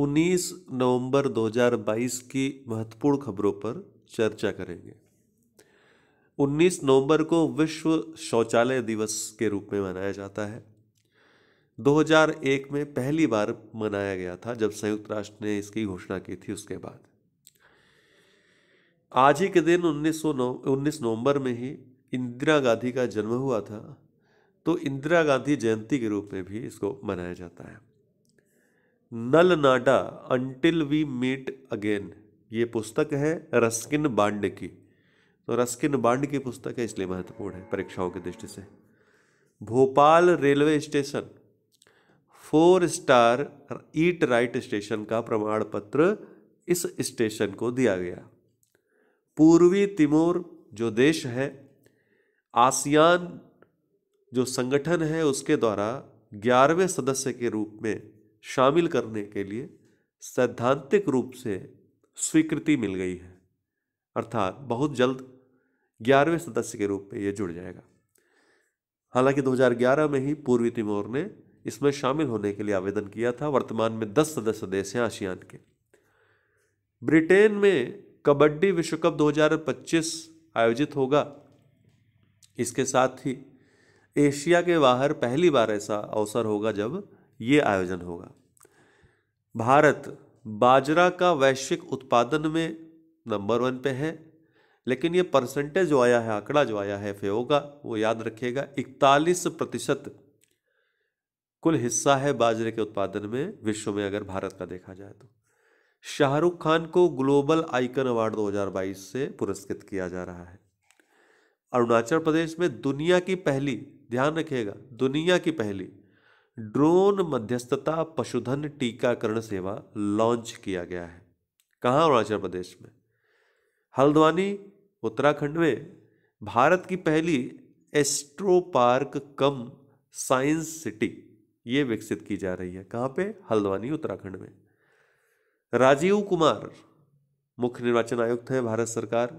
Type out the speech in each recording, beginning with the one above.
19 नवंबर 2022 की महत्वपूर्ण खबरों पर चर्चा करेंगे 19 नवंबर को विश्व शौचालय दिवस के रूप में मनाया जाता है 2001 में पहली बार मनाया गया था जब संयुक्त राष्ट्र ने इसकी घोषणा की थी उसके बाद आज ही के दिन 1909 नवंबर में ही इंदिरा गांधी का जन्म हुआ था तो इंदिरा गांधी जयंती के रूप में भी इसको मनाया जाता है नल नाडा अंटिल वी मीट अगेन ये पुस्तक है रस्किन बांड की तो रस्किन बांड की पुस्तक है इसलिए महत्वपूर्ण है परीक्षाओं की दृष्टि से Bhopal railway station four star eat right station का प्रमाण पत्र इस स्टेशन को दिया गया पूर्वी तिमोर जो देश है आसियान जो संगठन है उसके द्वारा ग्यारहवें सदस्य के रूप में शामिल करने के लिए सैद्धांतिक रूप से स्वीकृति मिल गई है अर्थात बहुत जल्द ग्यारहवें सदस्य के रूप में यह जुड़ जाएगा हालांकि 2011 में ही पूर्वी तिमोर ने इसमें शामिल होने के लिए आवेदन किया था वर्तमान में 10 सदस्य देश हैं आसियान के ब्रिटेन में कबड्डी विश्व कप 2025 आयोजित होगा इसके साथ ही एशिया के बाहर पहली बार ऐसा अवसर होगा जब ये आयोजन होगा भारत बाजरा का वैश्विक उत्पादन में नंबर वन पे है लेकिन ये परसेंटेज जो आया है आंकड़ा जो आया है फेओ का वो याद रखिएगा इकतालीस प्रतिशत कुल हिस्सा है बाजरे के उत्पादन में विश्व में अगर भारत का देखा जाए तो शाहरुख खान को ग्लोबल आइकन अवार्ड 2022 से पुरस्कृत किया जा रहा है अरुणाचल प्रदेश में दुनिया की पहली ध्यान रखिएगा दुनिया की पहली ड्रोन मध्यस्थता पशुधन टीकाकरण सेवा लॉन्च किया गया है कहाँ अरुणाचल प्रदेश में हल्द्वानी उत्तराखंड में भारत की पहली astro park cum science city ये विकसित की जा रही है कहाँ पे हल्द्वानी उत्तराखंड में राजीव कुमार मुख्य निर्वाचन आयुक्त हैं भारत सरकार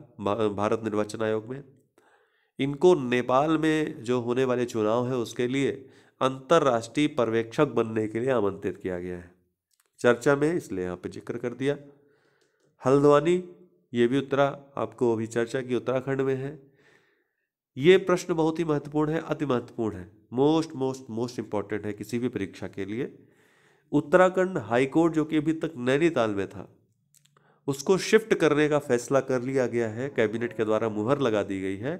भारत निर्वाचन आयोग में इनको नेपाल में जो होने वाले चुनाव है उसके लिए अंतर्राष्ट्रीय पर्यवेक्षक बनने के लिए आमंत्रित किया गया है चर्चा में इसलिए यहाँ पे जिक्र कर दिया हल्द्वानी ये भी उत्तरा आपको अभी चर्चा की उत्तराखंड में है ये प्रश्न बहुत ही महत्वपूर्ण है अति महत्वपूर्ण है मोस्ट मोस्ट मोस्ट इंपॉर्टेंट है किसी भी परीक्षा के लिए उत्तराखंड हाईकोर्ट जो कि अभी तक नैनीताल में था उसको शिफ्ट करने का फैसला कर लिया गया है कैबिनेट के द्वारा मुहर लगा दी गई है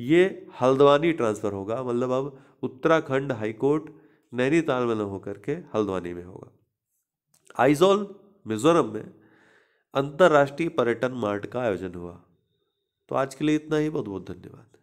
ये हल्द्वानी ट्रांसफ़र होगा मतलब अब उत्तराखंड हाईकोर्ट नैनीताल में न होकर के हल्द्वानी में होगा आइजोल मिजोरम में अंतर्राष्ट्रीय पर्यटन मार्ट का आयोजन हुआ तो आज के लिए इतना ही बहुत बहुत धन्यवाद